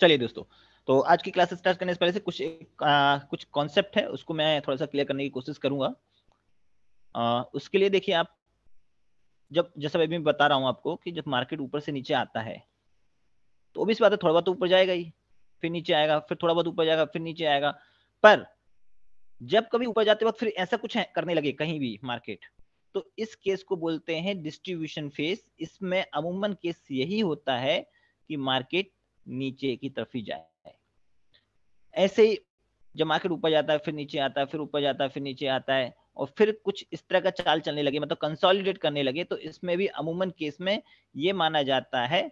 चलिए दोस्तों तो आज की क्लास स्टार्ट करने से पहले से कुछ आ, कुछ कॉन्सेप्ट है उसको मैं थोड़ा सा क्लियर करने की कोशिश करूंगा आ, उसके लिए देखिए आप जब जैसा मैं बता रहा हूं आपको कि जब मार्केट ऊपर से नीचे आता है तो भी इस बात है थोड़ा बहुत तो ऊपर जाएगा ही फिर नीचे आएगा फिर थोड़ा बहुत ऊपर जाएगा फिर नीचे आएगा पर जब कभी ऊपर जाते वक्त फिर ऐसा कुछ करने लगे कहीं भी मार्केट तो इस केस को बोलते हैं डिस्ट्रीब्यूशन फेस इसमें अमूमन केस यही होता है कि मार्केट नीचे की तरफ ही जाए ऐसे ही जब मार्केट ऊपर जाता है फिर नीचे आता है फिर ऊपर जाता है फिर नीचे आता है और फिर कुछ इस तरह का चाल चलने लगे मतलब कंसोलिडेट करने लगे तो इसमें भी अमूमन केस में ये माना जाता है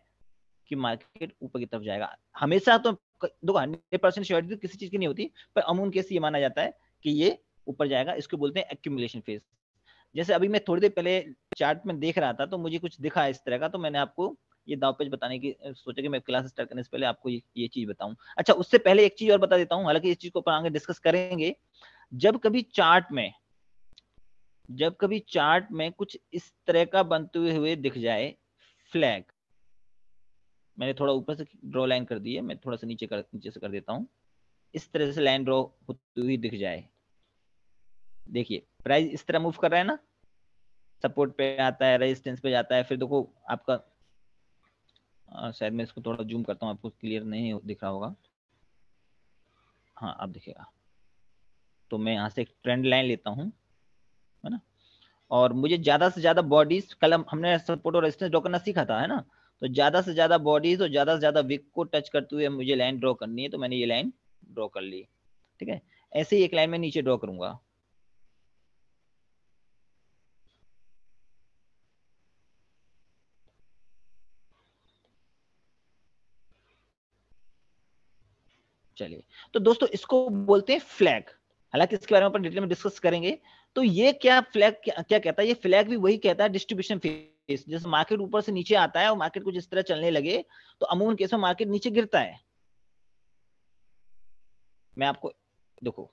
कि मार्केट ऊपर की तरफ जाएगा हमेशा तो देखो हंड्रेड परसेंट श्योरिटी तो किसी चीज की नहीं होती पर अमूमन केस ये माना जाता है कि ये ऊपर जाएगा इसको बोलते हैं एक्यूमुलेशन फेज जैसे अभी मैं थोड़ी देर पहले चार्ट में देख रहा था तो मुझे कुछ दिखा इस तरह का तो मैंने आपको ये दाव पेज बताने की सोचा कि मैं क्लास स्टार्ट करने से पहले आपको ये, ये चीज बताऊं अच्छा उससे पहले एक चीज और बता देता हूँ हालांकि इस चीज को आगे डिस्कस करेंगे जब कभी चार्ट में जब कभी चार्ट में कुछ इस तरह का बनते हुए दिख जाए फ्लैग मैंने थोड़ा ऊपर से ड्रॉ लाइन कर दी है मैं थोड़ा सा नीचे कर नीचे से कर देता हूँ इस तरह से लाइन ड्रॉ होती हुई दिख जाए देखिए प्राइस इस तरह मूव कर रहा है ना सपोर्ट पे आता है रेजिस्टेंस पे जाता है फिर देखो आपका शायद मैं इसको थोड़ा जूम करता हूँ आपको क्लियर नहीं दिख रहा होगा हाँ आप दिखेगा तो मैं यहाँ से एक ट्रेंड लाइन लेता हूँ है ना और मुझे ज़्यादा से ज़्यादा बॉडीज कल हमने सपोर्ट और रेजिस्टेंस ड्रॉ करना सीखा था है ना तो ज़्यादा से ज़्यादा बॉडीज और ज़्यादा से ज़्यादा विक को टच करते हुए मुझे लाइन ड्रॉ करनी है तो मैंने ये लाइन ड्रॉ कर ली ठीक है ऐसे ही एक लाइन में नीचे ड्रॉ करूंगा चलिए तो दोस्तों इसको बोलते हैं फ्लैग हालांकि इसके बारे में अपन डिटेल में डिस्कस करेंगे तो ये क्या फ्लैग क्या, क्या कहता है ये फ्लैग भी वही कहता है डिस्ट्रीब्यूशन फेस जैसे मार्केट ऊपर से नीचे आता है और मार्केट कुछ इस तरह चलने लगे तो अमूमन केस में मार्केट नीचे गिरता है मैं आपको देखो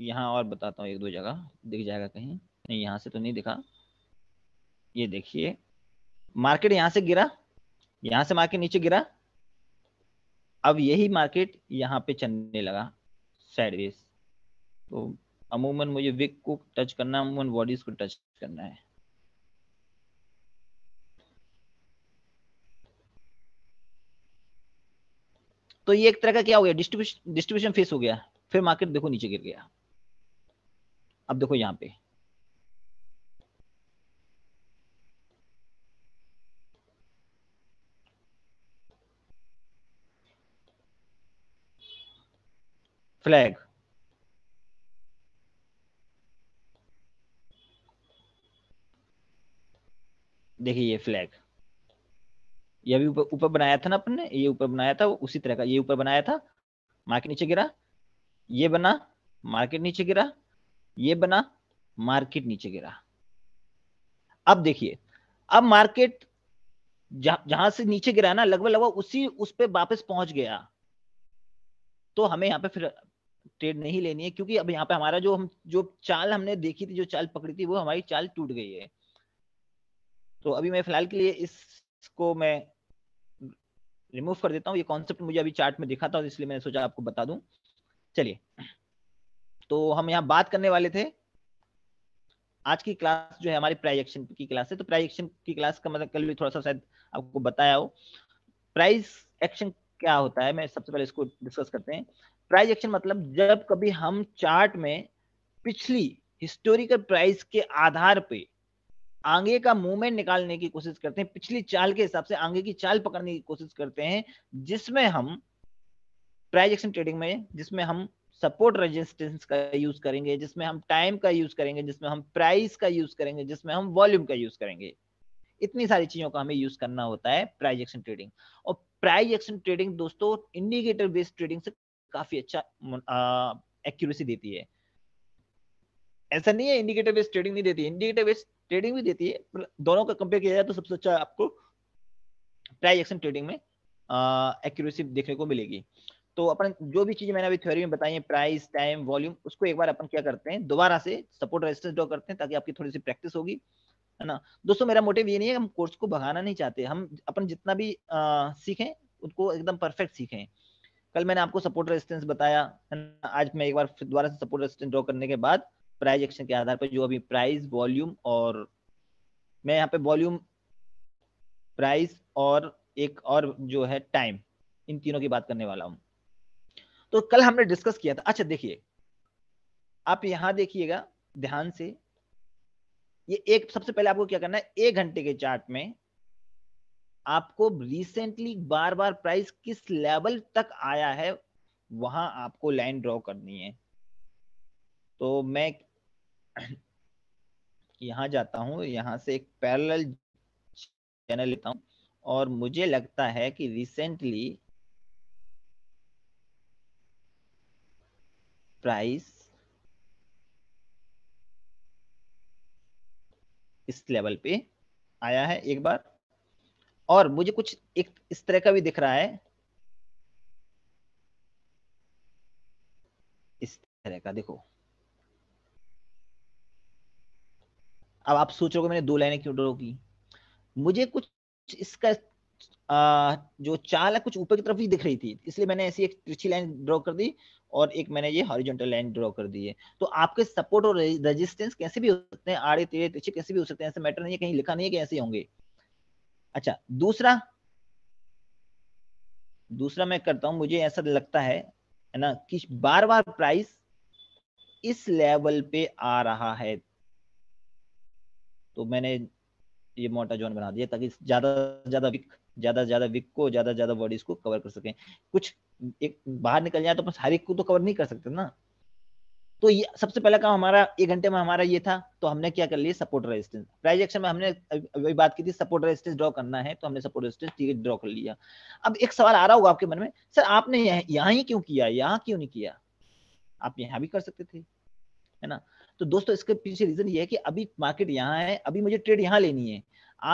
यहाँ और बताता हूँ एक दो जगह दिख जाएगा कहीं नहीं यहाँ से तो नहीं दिखा ये देखिए मार्केट यहाँ से गिरा यहाँ से मार्केट नीचे गिरा अब यही मार्केट यहाँ पे चलने लगा साइडवेज तो अमूमन मुझे विक को टच करना अमूमन बॉडीज को टच करना है तो ये एक तरह का क्या हो गया डिस्ट्रीब्यूशन डिस्ट्रीब्यूशन फेस हो गया फिर मार्केट देखो नीचे गिर गया अब देखो यहाँ पे फ्लैग देखिए ये फ्लैग ये भी ऊपर ऊपर बनाया था ना अपन ने ये ऊपर बनाया था उसी तरह का ये ऊपर बनाया था मार्केट नीचे गिरा ये बना मार्केट नीचे गिरा ये बना मार्केट नीचे गिरा अब देखिए अब मार्केट जहां से नीचे गिरा ना लगभग लगभग उसी उस पे वापस पहुंच गया तो हमें यहाँ पे फिर ट्रेड नहीं लेनी है क्योंकि अब यहाँ पे हमारा जो हम जो चाल हमने देखी थी जो चाल पकड़ी थी वो हमारी चाल टूट गई है तो अभी मैं फिलहाल के लिए इसको मैं रिमूव कर देता हूँ ये कॉन्सेप्ट मुझे अभी चार्ट में दिखा था इसलिए मैंने सोचा आपको बता दूं चलिए तो हम यहाँ बात करने वाले थे आज की क्लास जो है हमारी प्राइजेक्शन की क्लास है तो प्राइजेक्शन की क्लास का मतलब कल भी थोड़ा सा शायद आपको बताया हो प्राइस एक्शन क्या होता है मैं सबसे पहले इसको डिस्कस करते हैं प्राइस एक्शन मतलब जब कभी हम चार्ट में पिछली हिस्टोरिकल प्राइस के आधार पे आगे का मूवमेंट निकालने की कोशिश करते हैं पिछली चाल के हिसाब से आगे की चाल पकड़ने की कोशिश करते हैं जिसमें हम प्राइजेक्शन ट्रेडिंग में जिसमें हम सपोर्ट रेजिस्टेंस का यूज करेंगे जिसमें हम टाइम का यूज करेंगे जिसमें हम प्राइस का यूज करेंगे जिसमें हम वॉल्यूम का यूज करेंगे इतनी सारी चीजों का हमें यूज करना होता है प्राइजेक्शन ट्रेडिंग और प्राइजेक्शन ट्रेडिंग दोस्तों इंडिकेटर बेस्ड ट्रेडिंग से काफी अच्छा एक्यूरेसी देती है ऐसा नहीं है इंडिकेटर बेस्ड ट्रेडिंग नहीं देती इंडिकेटर बेस्ड ट्रेडिंग भी देती है दोनों का कंपेयर किया जाए तो सबसे अच्छा आपको प्राइस एक्शन ट्रेडिंग में एक्यूरेसी देखने को मिलेगी तो अपन जो भी चीज मैंने अभी थ्योरी में बताई है प्राइस टाइम वॉल्यूम उसको एक बार अपन क्या करते हैं दोबारा से सपोर्ट रेजिस्टेंस ड्रॉ करते हैं ताकि आपकी थोड़ी सी प्रैक्टिस होगी है ना दोस्तों मेरा मोटिव ये नहीं है हम कोर्स को भगाना नहीं चाहते हम अपन जितना भी आ, सीखें उनको एकदम परफेक्ट सीखें कल मैंने आपको सपोर्ट रेजिस्टेंस बताया आज मैं एक बार दोबारा से सपोर्ट रेजिस्टेंस ड्रॉ करने के बाद प्राइस एक्शन के आधार पर जो अभी प्राइस वॉल्यूम और मैं यहाँ पे वॉल्यूम प्राइस और एक और जो है टाइम इन तीनों की बात करने वाला हूँ तो कल हमने डिस्कस किया था अच्छा देखिए आप यहाँ देखिएगा ध्यान से ये एक सबसे पहले आपको क्या करना है एक घंटे के चार्ट में आपको रिसेंटली बार बार प्राइस किस लेवल तक आया है वहां आपको लाइन ड्रॉ करनी है तो मैं यहां जाता हूं यहां से एक पैरेलल चैनल लेता हूं और मुझे लगता है कि रिसेंटली प्राइस इस लेवल पे आया है एक बार और मुझे कुछ एक इस तरह का भी दिख रहा है इस तरह का देखो अब आप सोच रहे हो मैंने दो लाइनें क्यों ड्रॉ की मुझे कुछ इसका आ, जो चाल है कुछ ऊपर की तरफ ही दिख रही थी इसलिए मैंने ऐसी एक तिरछी लाइन ड्रॉ कर दी और एक मैंने ये हॉरिजॉन्टल लाइन ड्रॉ कर दी है तो आपके सपोर्ट और रेजिस्टेंस कैसे भी हो सकते हैं आड़े तेरे तिरछे कैसे भी हो सकते हैं ऐसे मैटर नहीं है कहीं लिखा नहीं है कि ऐसे होंगे अच्छा दूसरा दूसरा मैं करता हूं मुझे ऐसा लगता है है ना कि बार बार प्राइस इस लेवल पे आ रहा है तो मैंने ये मोटा जोन बना दिया ताकि ज्यादा ज्यादा विक ज्यादा ज्यादा विक को ज्यादा ज्यादा बॉडीज को कवर कर सके कुछ एक बाहर निकल जाए तो हर एक को तो कवर नहीं कर सकते ना तो ये सबसे पहला काम हमारा एक घंटे में हमारा ये था तो हमने क्या कर लिया सपोर्ट रेजिस्टेंस प्राइस एक्शन में हमने अभी बात की थी सपोर्ट रेजिस्टेंस ड्रॉ करना है तो हमने सपोर्ट रेजिस्टेंस ठीक है ड्रॉ कर लिया अब एक सवाल आ रहा होगा आपके मन में सर आपने यहाँ ही क्यों किया यहाँ क्यों नहीं किया आप यहाँ भी कर सकते थे है ना तो दोस्तों इसके पीछे रीजन ये है कि अभी मार्केट यहाँ है अभी मुझे ट्रेड यहाँ लेनी है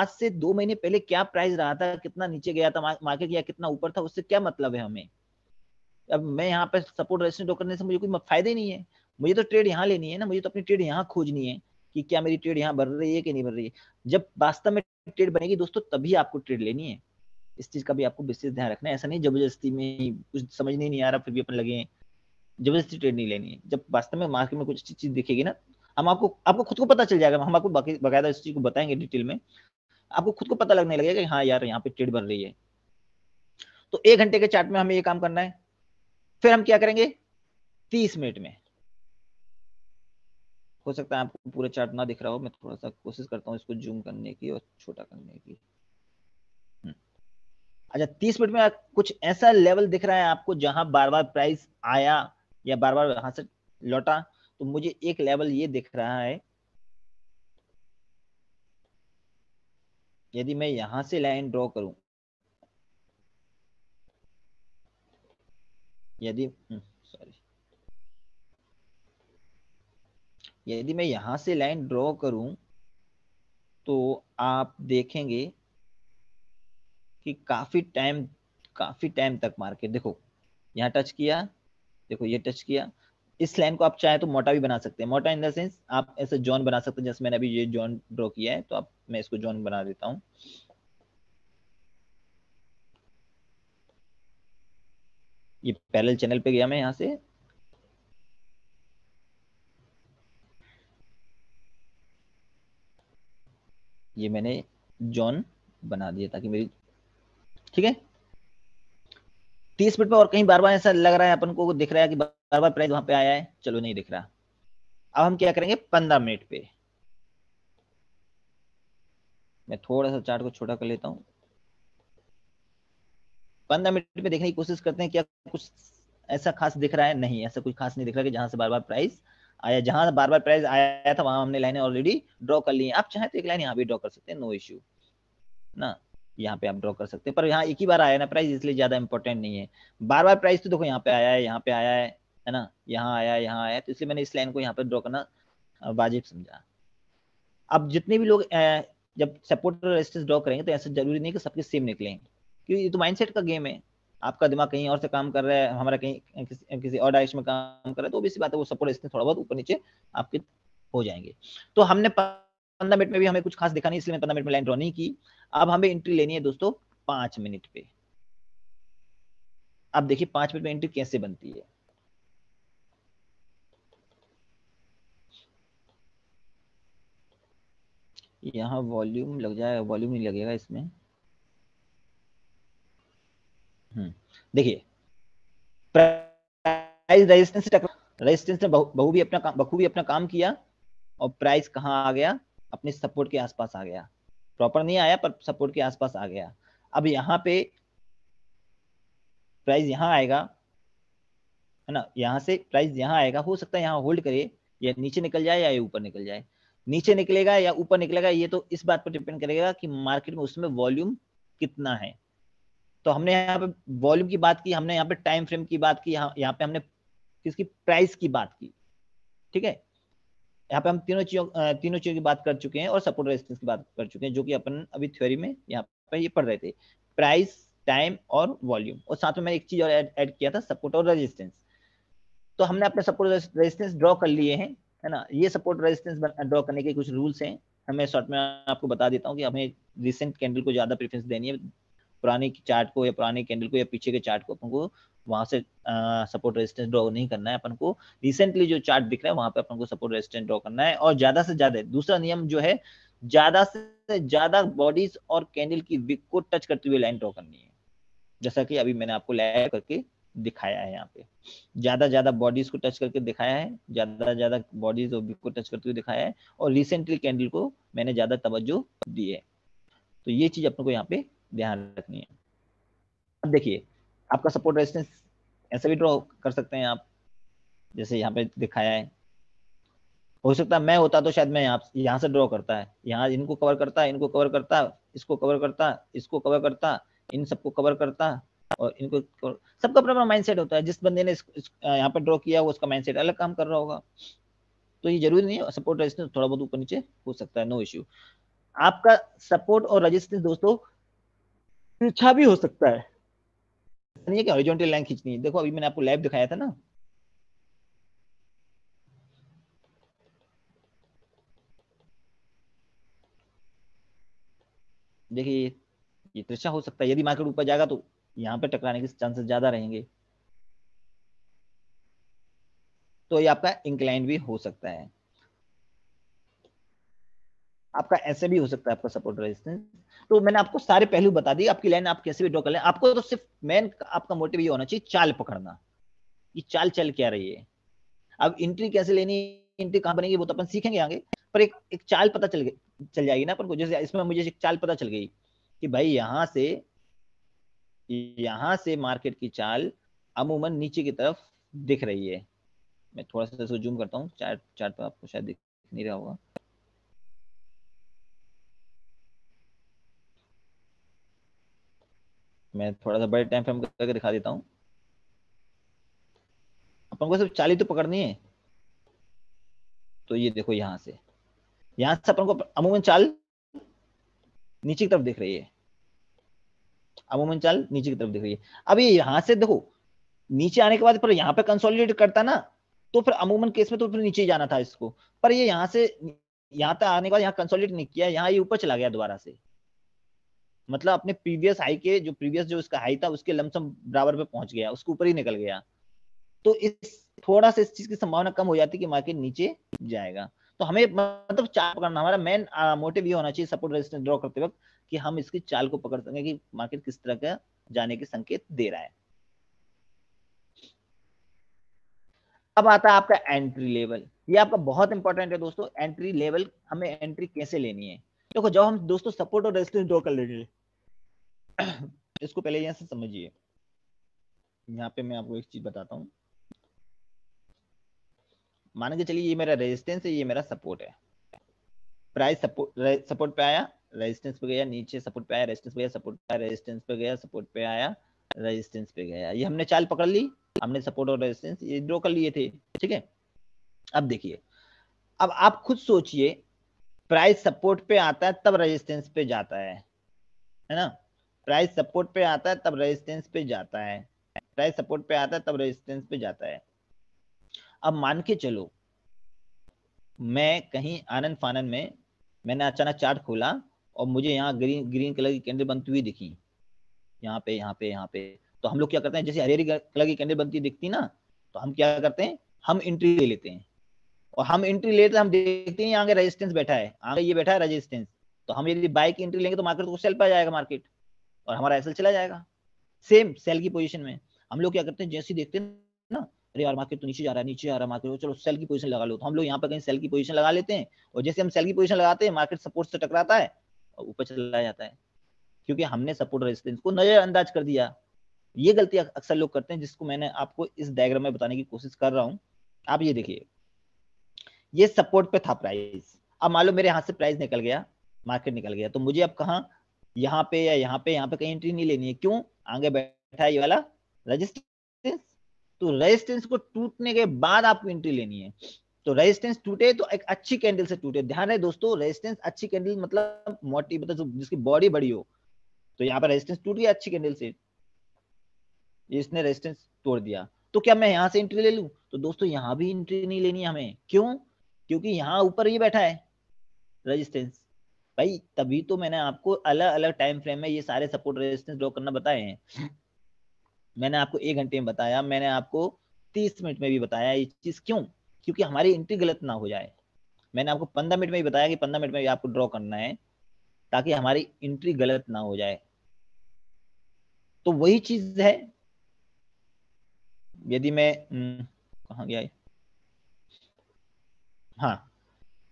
आज से दो महीने पहले क्या प्राइस रहा था कितना नीचे गया था मार्केट या कितना ऊपर था उससे क्या मतलब है हमें अब मैं यहाँ पर सपोर्ट रेजिस्टेंस ड्रॉ करने से मुझे कोई फायदा ही नहीं है मुझे तो ट्रेड यहाँ लेनी है ना मुझे तो अपनी ट्रेड यहाँ खोजनी है कि क्या मेरी ट्रेड यहाँ बढ़ रही है कि नहीं बढ़ रही है जब वास्तव में ट्रेड बनेगी दोस्तों तभी आपको ट्रेड लेनी है इस चीज का भी आपको विशेष ध्यान रखना है ऐसा नहीं जबरदस्ती में कुछ समझ नहीं, आ रहा फिर भी अपन लगे हैं जबरदस्ती ट्रेड नहीं लेनी है जब वास्तव में मार्केट में कुछ अच्छी चीज दिखेगी ना हम आपको आपको खुद को पता चल जाएगा हम आपको बाकी बाकायदा इस चीज को बताएंगे डिटेल में आपको खुद को पता लगने लगेगा कि हाँ यार यहाँ पे ट्रेड बन रही है तो एक घंटे के चार्ट में हमें ये काम करना है फिर हम क्या करेंगे तीस मिनट में हो सकता है आपको पूरा चार्ट ना दिख रहा हो मैं थोड़ा सा कोशिश करता हूँ इसको जूम करने की और छोटा करने की हम्म। अच्छा तीस मिनट में कुछ ऐसा लेवल दिख रहा है आपको जहां बार बार प्राइस आया या बार बार वहां से लौटा तो मुझे एक लेवल ये दिख रहा है यदि मैं यहां से लाइन ड्रॉ करूं यदि हम्म। यदि मैं यहां से लाइन ड्रॉ करूं तो आप देखेंगे कि काफ़ी टाइम काफ़ी टाइम तक मार्केट देखो यहाँ टच किया देखो ये टच किया इस लाइन को आप चाहे तो मोटा भी बना सकते हैं मोटा इन द सेंस आप ऐसे जॉन बना सकते हैं जैसे मैंने अभी ये जॉन ड्रॉ किया है तो आप मैं इसको जॉन बना देता हूं ये पैरेलल चैनल पे गया मैं यहां से ये मैंने जॉन बना दिया ताकि मेरी ठीक है तीस मिनट में और कहीं बार बार ऐसा लग रहा है अपन को दिख रहा है कि बार बार प्राइस वहां पे आया है चलो नहीं दिख रहा अब हम क्या करेंगे पंद्रह मिनट पे मैं थोड़ा सा चार्ट को छोटा कर लेता हूं पंद्रह मिनट में देखने की कोशिश करते हैं क्या कुछ ऐसा खास दिख रहा है नहीं ऐसा कुछ खास नहीं दिख रहा कि जहां से बार बार प्राइस आया जहां बार बार प्राइस आया था वहां हमने लाइनें ऑलरेडी ड्रॉ कर ली है आप चाहे तो एक लाइन यहाँ भी ड्रॉ कर सकते हैं नो इश्यू ना यहाँ पे आप ड्रॉ कर सकते हैं पर यहाँ एक ही बार आया ना प्राइस इसलिए ज्यादा इंपॉर्टेंट नहीं है बार बार प्राइस तो देखो यहाँ पे आया है यहाँ पे आया है है ना यहाँ आया है यहाँ आया है तो इसलिए मैंने इस लाइन को यहाँ पे ड्रॉ करना वाजिब समझा अब जितने भी लोग जब सपोर्ट रेजिस्टेंस ड्रॉ करेंगे तो ऐसा जरूरी नहीं कि सबके सेम निकलेंगे क्योंकि ये तो माइंडसेट का गेम है आपका दिमाग कहीं और से काम कर रहा है हमारा कहीं किसी किसी और डायरेक्शन में काम कर रहा है तो भी बात है वो सपोर्ट इसमें थोड़ा बहुत ऊपर नीचे आपके हो जाएंगे तो हमने पंद्रह मिनट में भी हमें कुछ खास दिखा नहीं इसलिए पंद्रह मिनट में लाइन ड्रॉ नहीं की अब हमें एंट्री लेनी है दोस्तों पांच मिनट पे अब देखिए पांच मिनट में एंट्री कैसे बनती है यहाँ वॉल्यूम लग जाएगा वॉल्यूम नहीं लगेगा इसमें हम्म। देखिए प्राइस रेजिस्टेंस रेजिस्टेंस ने बहु भी अपना काम बखूबी अपना काम किया और प्राइस कहाँ आ गया अपने सपोर्ट के आसपास आ गया प्रॉपर नहीं आया पर सपोर्ट के आसपास आ गया अब यहाँ पे प्राइस यहाँ आएगा है ना यहाँ से प्राइस यहाँ आएगा हो सकता है यहाँ होल्ड करे या नीचे निकल जाए या ऊपर निकल जाए नीचे निकलेगा या ऊपर निकलेगा ये तो इस बात पर डिपेंड करेगा कि मार्केट में उसमें वॉल्यूम कितना है तो हमने यहाँ पे वॉल्यूम की बात की हमने यहाँ पे टाइम फ्रेम की बात की यहाँ पे हमने किसकी प्राइस की बात की ठीक है यहाँ पे हम तीनों चीजों तीनों चीजों की बात कर चुके हैं और सपोर्ट रेजिस्टेंस की बात कर चुके हैं जो कि अपन अभी थ्योरी में यहाँ पे ये पढ़ रहे थे प्राइस टाइम और वॉल्यूम और साथ में मैंने एक चीज और ऐड किया था सपोर्ट और रेजिस्टेंस तो हमने अपने सपोर्ट रेजिस्टेंस ड्रॉ कर लिए हैं है ना ये सपोर्ट रेजिस्टेंस ड्रॉ करने के कुछ रूल्स हैं हमें शॉर्ट में आपको बता देता हूँ कि हमें रिसेंट कैंडल को ज्यादा प्रेफरेंस देनी है पुराने चार्ट को या पुराने कैंडल को या पीछे के चार्ट को अपन को वहां से सपोर्ट रेजिस्टेंस ड्रॉ नहीं करना है अपन को रिसेंटली जो चार्ट दिख रहा है वहां पे अपन को सपोर्ट रेजिस्टेंस ड्रॉ करना है और ज्यादा से ज्यादा दूसरा नियम जो है ज्यादा से ज्यादा बॉडीज और कैंडल की विक को टच करते हुए लाइन ड्रॉ करनी है जैसा कि अभी मैंने आपको लाइव करके दिखाया है यहाँ पे ज्यादा ज्यादा बॉडीज को टच करके दिखाया है ज्यादा ज्यादा बॉडीज और विक को टच करते हुए दिखाया है और रिसेंटली कैंडल को मैंने ज्यादा तवज्जो दी है तो ये चीज अपन को यहाँ पे ध्यान रखनी है अब देखिए आपका सपोर्ट रेजिस्टेंस ऐसे भी ड्रॉ कर सकते हैं आप जैसे यहाँ पे दिखाया है हो सकता है मैं होता तो शायद मैं यहाँ यहाँ से ड्रॉ करता है यहाँ इनको कवर करता है इनको कवर करता इसको कवर करता इसको कवर करता इन सबको कवर करता और इनको सबका अपना अपना माइंड होता है जिस बंदे ने यहाँ पे ड्रॉ किया वो उसका माइंड अलग काम कर रहा होगा तो ये जरूरी नहीं है सपोर्ट रेजिस्टेंस थोड़ा बहुत ऊपर नीचे हो सकता है नो इश्यू आपका सपोर्ट और रजिस्टेंस दोस्तों तिरछा भी हो सकता है नहीं कि हॉरिजॉन्टल लाइन खींचनी है देखो अभी मैंने आपको लाइव दिखाया था ना देखिए ये तिरछा हो सकता है यदि मार्केट ऊपर जाएगा तो यहाँ पे टकराने के चांसेस ज्यादा रहेंगे तो ये आपका इंक्लाइन भी हो सकता है आपका ऐसे भी हो सकता है आपका सपोर्ट रेजिस्टेंस तो मैंने आपको सारे पहलू बता दिए आपकी लाइन आप कैसे भी ड्रॉ कर लें आपको तो सिर्फ मेन आपका मोटिव ये होना चाहिए चाल पकड़ना ये चाल चल क्या रही है अब एंट्री कैसे लेनी एंट्री कहाँ बनेगी वो तो अपन सीखेंगे आगे पर एक एक चाल पता चल चल जाएगी ना अपन को जैसे इसमें मुझे एक चाल पता चल गई कि भाई यहाँ से यहाँ से मार्केट की चाल अमूमन नीचे की तरफ दिख रही है मैं थोड़ा सा जूम करता हूँ चार चार्ट पर तो आपको शायद दिख नहीं रहा होगा मैं थोड़ा सा बड़े टाइम फ्रेम करके दिखा देता हूँ अपन को सिर्फ चाली तो पकड़नी है तो ये देखो यहाँ से यहाँ से अपन को अमूमन चाल नीचे की तरफ दिख रही है अमूमन चाल नीचे की तरफ दिख रही है अब ये यहाँ से देखो नीचे आने के बाद पर यहाँ पे कंसोलिडेट करता ना तो फिर अमूमन केस में तो फिर नीचे जाना था इसको पर ये यहाँ से यहाँ तक आने के बाद यहाँ कंसोलिडेट नहीं किया यहाँ ये ऊपर चला गया दोबारा से मतलब अपने प्रीवियस हाई के जो प्रीवियस जो उसका हाई था उसके लमसम बराबर पे पहुंच गया उसके ऊपर ही निकल गया तो इस थोड़ा सा इस चीज की संभावना कम हो जाती है कि मार्केट नीचे जाएगा तो हमें मतलब चाल पकड़ना हमारा मेन मोटिव ये होना चाहिए सपोर्ट रेजिस्टेंस ड्रॉ करते वक्त कि हम इसकी चाल को पकड़ सकें कि मार्केट किस तरह का जाने के संकेत दे रहा है अब आता है आपका एंट्री लेवल ये आपका बहुत इंपॉर्टेंट है दोस्तों एंट्री लेवल हमें एंट्री कैसे लेनी है देखो तो जब हम दोस्तों सपोर्ट और रेजिस्टेंस ड्रॉ कर लेंगे इसको पहले यहाँ से समझिए यहाँ पे मैं आपको एक चीज बताता हूँ मान के चलिए ये मेरा रेजिस्टेंस है ये मेरा सपोर्ट है प्राइस सपोर्ट सपोर्ट पे आया रेजिस्टेंस पे गया नीचे सपोर्ट पे आया रेजिस्टेंस पे गया सपोर्ट पे रेजिस्टेंस पे गया सपोर्ट पे आया रेजिस्टेंस पे गया ये हमने चाल पकड़ ली हमने सपोर्ट और रेजिस्टेंस ये ड्रॉ कर लिए थे ठीक है अब देखिए अब आप खुद सोचिए प्राइस सपोर्ट पे आता है तब रेजिस्टेंस पे जाता है है ना प्राइस सपोर्ट पे आता है तब रेजिस्टेंस पे जाता है प्राइस सपोर्ट पे आता है तब रेजिस्टेंस पे जाता है अब मान के चलो मैं कहीं आनंद फानन में मैंने अचानक चार्ट खोला और मुझे यहाँ ग्रीन ग्रीन कलर की कैंडल बनती हुई दिखी यहाँ पे यहाँ पे यहाँ पे तो हम लोग क्या करते हैं जैसे हरी कलर की कैंडल बनती दिखती ना तो हम क्या करते हैं हम एंट्री ले लेते हैं और हम एंट्री लेते हैं हम देखते हैं यहाँ रेजिस्टेंस बैठा है आगे ये बैठा है रेजिस्टेंस तो हम यदि बाइक एंट्री लेंगे तो मार्केट को सेल पर जाएगा मार्केट और हमारा एसएल चला जाएगा सेम सेल की पोजीशन में हम लोग क्या करते हैं जैसे देखते हैं ना अरे यार मार्केट तो नीचे जा रहा है नीचे आ रहा है मार्केट चलो सेल की पोजीशन लगा लो तो हम लोग यहाँ पर कहीं सेल की पोजीशन लगा लेते हैं और जैसे हम सेल की पोजीशन लगाते हैं मार्केट सपोर्ट से टकराता है और ऊपर चला जाता है क्योंकि हमने सपोर्ट रेजिस्टेंस को नजरअंदाज कर दिया ये गलती अक्सर लोग करते हैं जिसको मैंने आपको इस डायग्राम में बताने की कोशिश कर रहा हूँ आप ये देखिए ये सपोर्ट पे था प्राइस अब मान लो मेरे हाथ से प्राइस निकल गया मार्केट निकल गया तो मुझे अब कहाँ यहाँ पे या यहाँ पे यहाँ पे कहीं एंट्री नहीं लेनी है क्यों आगे बैठा है ये वाला रजिस्टेंस तो रजिस्टेंस को टूटने के बाद आपको एंट्री लेनी है तो रेजिस्टेंस टूटे तो एक अच्छी कैंडल से टूटे ध्यान रहे दोस्तों रेजिस्टेंस अच्छी कैंडल मतलब मोटी मतलब जिसकी बॉडी बड़ी हो तो यहाँ पर रेजिस्टेंस टूट गया अच्छी कैंडल से इसने रेजिस्टेंस तोड़ दिया तो क्या मैं यहाँ से एंट्री ले लू तो दोस्तों यहाँ भी एंट्री नहीं लेनी हमें क्यों क्योंकि यहाँ ऊपर ही बैठा है रेजिस्टेंस भाई तभी तो मैंने आपको अलग अलग टाइम फ्रेम में ये सारे सपोर्ट रेजिस्टेंस ड्रॉ करना बताए हैं मैंने आपको एक घंटे में बताया मैंने आपको तीस मिनट में भी बताया ये चीज क्यों क्योंकि हमारी एंट्री गलत ना हो जाए मैंने आपको पंद्रह मिनट में भी बताया कि पंद्रह मिनट में भी आपको ड्रॉ करना है ताकि हमारी एंट्री गलत ना हो जाए तो वही चीज है यदि मैं हम्म, कहा गया हाँ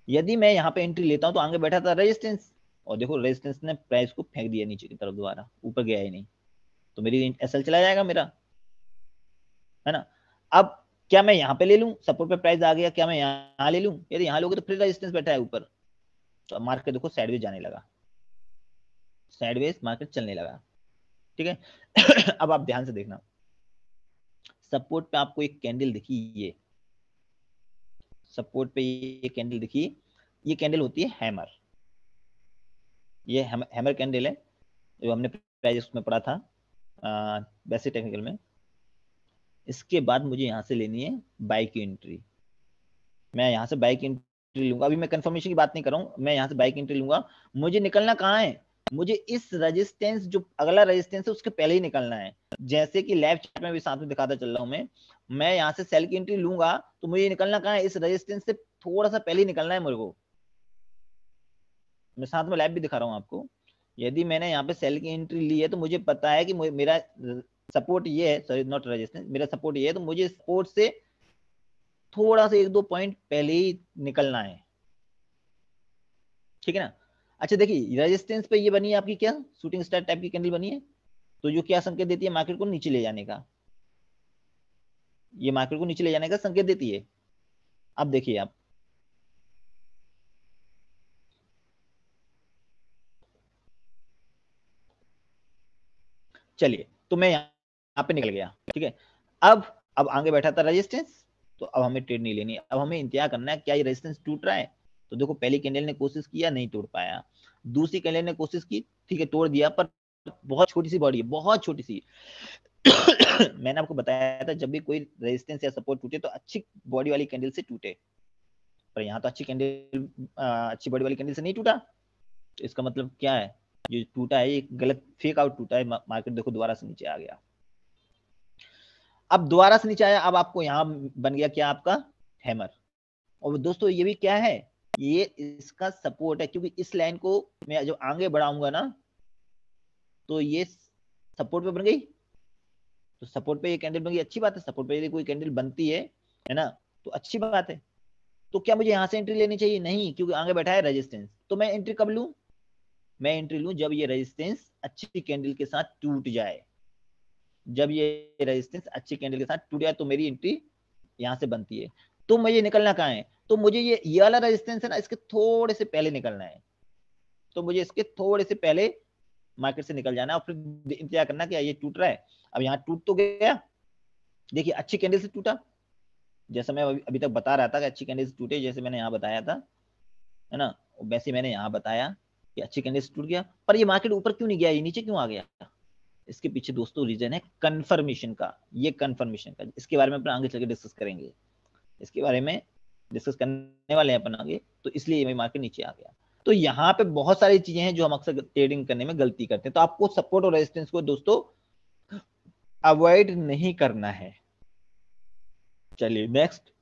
यदि मैं यहाँ पे एंट्री लेता हूँ तो आगे बैठा था रेजिस्टेंस और देखो रेजिस्टेंस ने प्राइस को फेंक दिया नीचे की तरफ दोबारा ऊपर गया ही नहीं तो मेरी एसएल चला जाएगा मेरा है ना अब क्या मैं यहाँ पे ले लूँ सपोर्ट पे प्राइस आ गया क्या मैं यहाँ ले लूँ यदि यहाँ लोगे तो फिर रेजिस्टेंस बैठा है ऊपर तो मार्केट देखो साइडवेज जाने लगा साइडवेज मार्केट चलने लगा ठीक है अब आप ध्यान से देखना सपोर्ट पे आपको एक कैंडल दिखी ये सपोर्ट पे ये कैंडल दिखी ये कैंडल होती है हैमर ये हैम, हैमर कैंडल है जो हमने प्राइजेक्ट में पढ़ा था वैसे टेक्निकल में इसके बाद मुझे यहाँ से लेनी है बाइक की एंट्री मैं यहाँ से बाइक एंट्री लूंगा अभी मैं कंफर्मेशन की बात नहीं कर रहा हूँ मैं यहाँ से बाइक एंट्री लूंगा मुझे निकलना कहाँ है मुझे इस रेजिस्टेंस जो अगला रेजिस्टेंस है उसके पहले ही निकलना है जैसे कि लेफ्ट में भी साथ में दिखाता चल रहा हूँ मैं मैं यहाँ से सेल की एंट्री लूंगा तो मुझे निकलना कहा है इस रजिस्टेंस से थोड़ा सा पहले निकलना है मुझे को मैं साथ में लैब भी दिखा रहा हूँ आपको यदि मैंने यहाँ पे सेल की एंट्री ली है तो मुझे पता है कि मेरा सपोर्ट ये है सॉरी नॉट रजिस्टेंस मेरा सपोर्ट ये है तो मुझे सपोर्ट से थोड़ा सा एक दो पॉइंट पहले ही निकलना है ठीक है ना अच्छा देखिए रेजिस्टेंस पे ये बनी है आपकी क्या शूटिंग स्टार टाइप की कैंडल बनी है तो जो क्या संकेत देती है मार्केट को नीचे ले जाने का ये मार्केट को नीचे ले जाने का संकेत देती है अब देखिए आप चलिए तो मैं यहाँ पे निकल गया ठीक है अब अब आगे बैठा था रेजिस्टेंस तो अब हमें ट्रेड नहीं लेनी अब हमें इंतजार करना है क्या ये रेजिस्टेंस टूट रहा है तो देखो पहली कैंडल ने कोशिश किया नहीं तोड़ पाया दूसरी कैंडल ने कोशिश की ठीक है तोड़ दिया पर बहुत छोटी सी बॉडी है बहुत छोटी सी मैंने आपको बताया था जब भी कोई रेजिस्टेंस या सपोर्ट टूटे तो अच्छी बॉडी वाली कैंडल से टूटे पर यहाँ तो अच्छी कैंडल अच्छी बॉडी वाली कैंडल से नहीं टूटा तो इसका मतलब क्या है जो टूटा है ये गलत फेक आउट टूटा है मार्केट देखो दोबारा से नीचे आ गया अब दोबारा से नीचे आया अब आपको यहाँ बन गया क्या आपका हैमर और दोस्तों ये भी क्या है ये इसका सपोर्ट है क्योंकि इस लाइन को मैं जब आगे बढ़ाऊंगा ना तो ये सपोर्ट पे बन गई तो सपोर्ट पे ये कैंडल बन गई अच्छी बात है सपोर्ट पे यदि कोई कैंडल बनती है है ना तो अच्छी बात है तो क्या मुझे यहाँ से एंट्री लेनी चाहिए नहीं क्योंकि आगे बैठा है रेजिस्टेंस तो मैं एंट्री कब लू मैं एंट्री लू जब ये रेजिस्टेंस अच्छी कैंडल के साथ टूट जाए जब ये रेजिस्टेंस अच्छी कैंडल के साथ टूट जाए तो मेरी एंट्री यहाँ से बनती है तो मुझे निकलना कहाँ है तो मुझे ये ये वाला रेजिस्टेंस है ना इसके थोड़े से पहले निकलना है तो मुझे इसके थोड़े से पहले मार्केट से निकल जाना और फिर इंतजार करना कि ये टूट रहा है अब यहाँ टूट तो गया देखिए अच्छी कैंडल से टूटा जैसे मैं अभी तक बता रहा था कि अच्छी कैंडल से टूटे जैसे मैंने यहाँ बताया था है ना वैसे मैंने यहाँ बताया कि अच्छी कैंडल से टूट गया पर ये मार्केट ऊपर क्यों नहीं गया ये नीचे क्यों आ गया इसके पीछे दोस्तों रीजन है कन्फर्मेशन का ये कन्फर्मेशन का इसके बारे में अपन आगे चल के डिस्कस करेंगे इसके बारे में डिस्कस करने वाले हैं अपन आगे तो इसलिए ये मार्केट नीचे आ गया तो यहाँ पे बहुत सारी चीजें हैं जो हम अक्सर ट्रेडिंग करने में गलती करते हैं तो आपको सपोर्ट और रेजिस्टेंस को दोस्तों अवॉइड नहीं करना है चलिए नेक्स्ट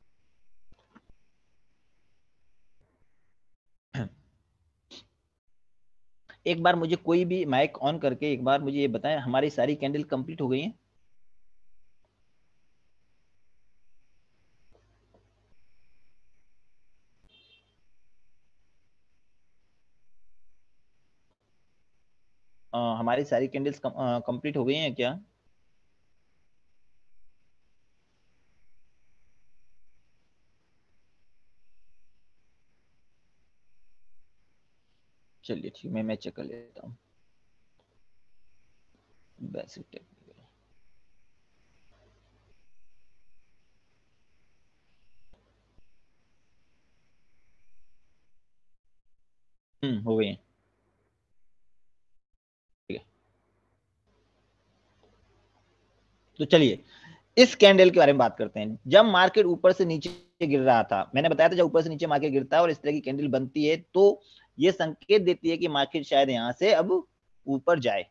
एक बार मुझे कोई भी माइक ऑन करके एक बार मुझे ये बताएं हमारी सारी कैंडल कंप्लीट हो गई है हमारी सारी कैंडल्स कंप्लीट हो गई हैं क्या चलिए ठीक मैं मैं चेक कर लेता हूँ बेसिक टेक्निकल हम्म, हो गई तो चलिए इस कैंडल के बारे में बात करते हैं जब मार्केट ऊपर से नीचे गिर रहा था मैंने बताया था जब ऊपर से नीचे मार्केट गिरता है और इस तरह की कैंडल बनती है तो ये संकेत देती है कि मार्केट शायद यहां से अब ऊपर जाए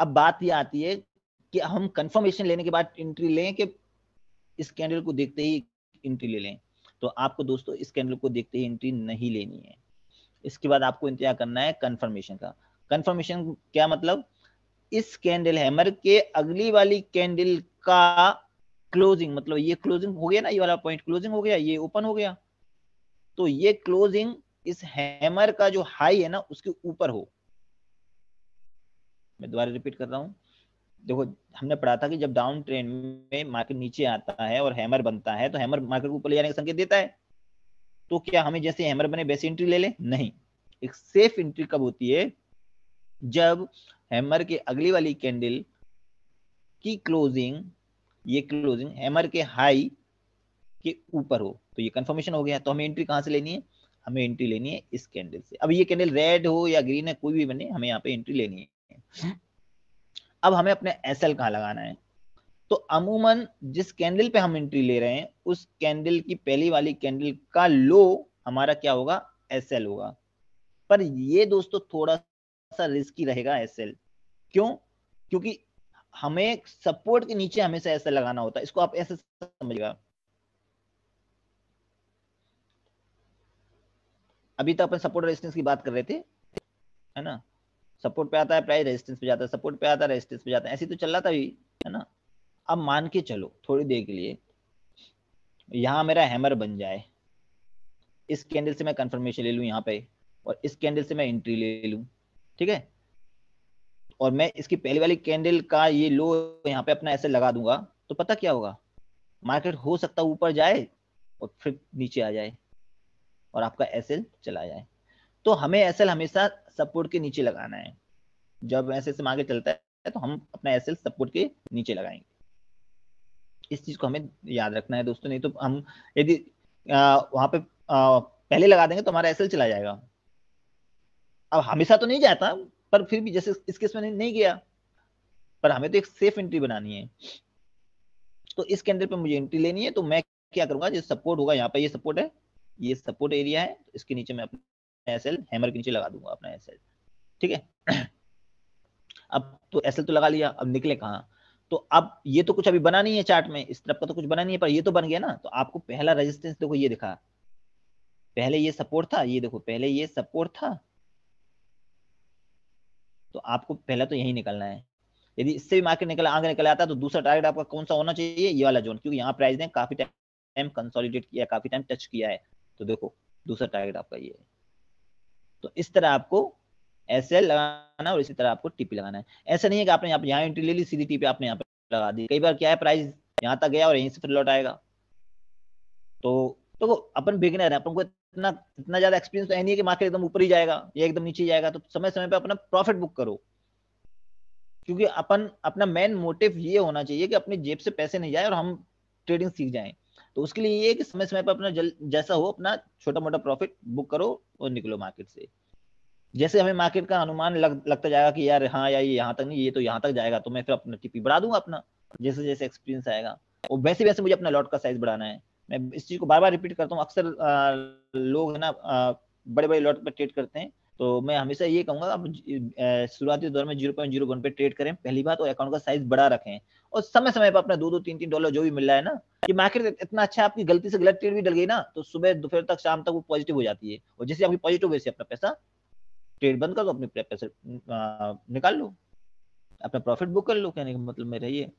अब बात यह आती है कि हम कंफर्मेशन लेने के बाद एंट्री लें कि इस कैंडल को देखते ही एंट्री ले लें तो आपको दोस्तों इस कैंडल को देखते ही एंट्री नहीं लेनी है इसके बाद आपको इंतजार करना है कंफर्मेशन का कंफर्मेशन क्या मतलब इस कैंडल हैमर के अगली वाली कैंडल का क्लोजिंग मतलब ये क्लोजिंग हो गया ना ये वाला पॉइंट क्लोजिंग हो गया ये ओपन हो गया तो ये क्लोजिंग इस हैमर का जो हाई है ना उसके ऊपर हो मैं दोबारा रिपीट कर रहा हूं देखो हमने पढ़ा था कि जब डाउन ट्रेंड में मार्केट नीचे आता है और हैमर बनता है तो हैमर मार्केट ऊपर ले जाने का संकेत देता है तो क्या हमें जैसे हैमर बने वैसे एंट्री ले ले नहीं एक सेफ एंट्री कब होती है जब हैमर के अगली वाली कैंडल की क्लोजिंग ये क्लोजिंग हैमर के हाई के ऊपर हो तो ये कंफर्मेशन हो गया तो हमें एंट्री कहां से लेनी है हमें एंट्री लेनी है इस कैंडल से अब ये कैंडल रेड हो या ग्रीन है कोई भी बने हमें यहाँ पे एंट्री लेनी है अब हमें अपने एस एल कहाँ लगाना है तो अमूमन जिस कैंडल पे हम एंट्री ले रहे हैं उस कैंडल की पहली वाली कैंडल का लो हमारा क्या होगा एस एल होगा पर ये दोस्तों थोड़ा सा रिस्की रहेगा एसएल क्यों क्योंकि हमें सपोर्ट के नीचे हमेशा ऐसा लगाना होता है इसको आप ऐसे समझिएगा अभी तो अपन सपोर्ट रेजिस्टेंस की बात कर रहे थे है ना सपोर्ट पे आता है प्राइस रेजिस्टेंस पे जाता है सपोर्ट पे आता है रेजिस्टेंस पे जाता है ऐसे तो चल रहा था अभी है ना अब मान के चलो थोड़ी देर के लिए यहाँ मेरा हैमर बन जाए इस कैंडल से मैं कंफर्मेशन ले लूँ यहाँ पे और इस कैंडल से मैं एंट्री ले लूँ ठीक है और मैं इसकी पहली वाली कैंडल का ये लो यहाँ पे अपना ऐसे लगा दूंगा तो पता क्या होगा मार्केट हो सकता है ऊपर जाए और फिर नीचे आ जाए और आपका एस चला जाए तो हमें एस हमेशा सपोर्ट के नीचे लगाना है जब ऐसे ऐसे मार्केट चलता है तो हम अपना एस सपोर्ट के नीचे लगाएंगे इस चीज को हमें याद रखना है दोस्तों नहीं तो हम यदि वहां पे आ, पहले लगा देंगे तो हमारा एस चला जाएगा अब हमेशा तो नहीं जाता पर फिर भी जैसे इस केस में नहीं, नहीं गया पर हमें तो एक सेफ एंट्री बनानी है तो इस केंद्र पे मुझे एंट्री लेनी है तो मैं क्या करूंगा जो सपोर्ट होगा यहाँ पर ये सपोर्ट है ये सपोर्ट एरिया है इसके नीचे मैं अपना एस हैमर के नीचे लगा दूंगा अपना एस ठीक है अब तो एस तो लगा लिया अब निकले कहाँ तो अब ये तो कुछ अभी बना नहीं है चार्ट में इस तरफ का तो कुछ बना नहीं है पर ये तो बन गया ना तो आपको पहला रेजिस्टेंस देखो ये दिखा पहले ये सपोर्ट था ये देखो पहले ये सपोर्ट था तो आपको पहले तो यही निकलना है यदि इससे भी मार्केट निकल आगे निकल आता है तो दूसरा टारगेट आपका कौन सा होना चाहिए ये वाला जोन क्योंकि यहाँ प्राइस ने काफी टाइम कंसोलिडेट किया है काफी टाइम टच किया है तो देखो दूसरा टारगेट आपका ये है तो इस तरह आपको एस लगाना और इसी तरह आपको टीपी लगाना है ऐसा नहीं है कि आपने आप यहाँ एंट्री ले ली सीधी टीपी आपने यहाँ पे लगा दी कई बार क्या है प्राइस यहाँ तक गया और यहीं से फिर लौट आएगा तो तो अपन बिगनर है अपन को इतना इतना ज्यादा एक्सपीरियंस तो है नहीं है कि मार्केट एकदम ऊपर ही जाएगा या एकदम नीचे जाएगा तो समय समय पर अपना प्रॉफिट बुक करो क्योंकि अपन अपना मेन मोटिव ये होना चाहिए कि अपनी जेब से पैसे नहीं जाए और हम ट्रेडिंग सीख जाए तो उसके लिए ये कि समय समय पर अपना जैसा हो अपना छोटा मोटा प्रॉफिट बुक करो और निकलो मार्केट से जैसे हमें मार्केट का अनुमान लग, लगता जाएगा कि यार हाँ यार ये यहाँ तक नहीं ये तो यहाँ तक जाएगा तो मैं फिर अपना टीपी बढ़ा दूंगा अपना जैसे जैसे एक्सपीरियंस आएगा और वैसे वैसे मुझे अपना लॉट का साइज बढ़ाना है मैं इस चीज को बार बार रिपीट करता हूँ अक्सर लोग है ना बड़े बड़े लॉट पर ट्रेड करते हैं तो मैं हमेशा ये कहूंगा आप शुरुआती दौर में जीरो पॉइंट जीरो वन पे ट्रेड करें पहली बात और अकाउंट का साइज बड़ा रखें और समय समय पर अपना दो दो तीन तीन डॉलर जो भी मिल रहा है ना कि मार्केट इतना अच्छा आपकी गलती से गलत ट्रेड भी डल गई ना तो सुबह दोपहर तक शाम तक वो पॉजिटिव हो जाती है और जैसे आपकी पॉजिटिव वैसे अपना पैसा ट्रेड बंद कर दो अपने पैसे निकाल लो अपना प्रॉफिट बुक कर लो कहने का मतलब मेरा ये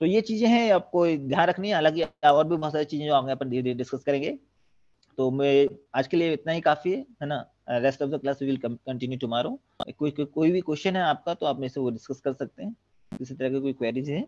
तो ये चीजें हैं आपको ध्यान रखनी है हालांकि और भी बहुत सारी चीजें जो आगे अपन धीरे धीरे डिस्कस करेंगे तो मैं आज के लिए इतना ही काफी है है ना rest of the class will continue tomorrow कोई कोई भी क्वेश्चन है आपका तो आप मेरे से वो डिस्कस कर सकते हैं किसी तरह की कोई क्वेरीज है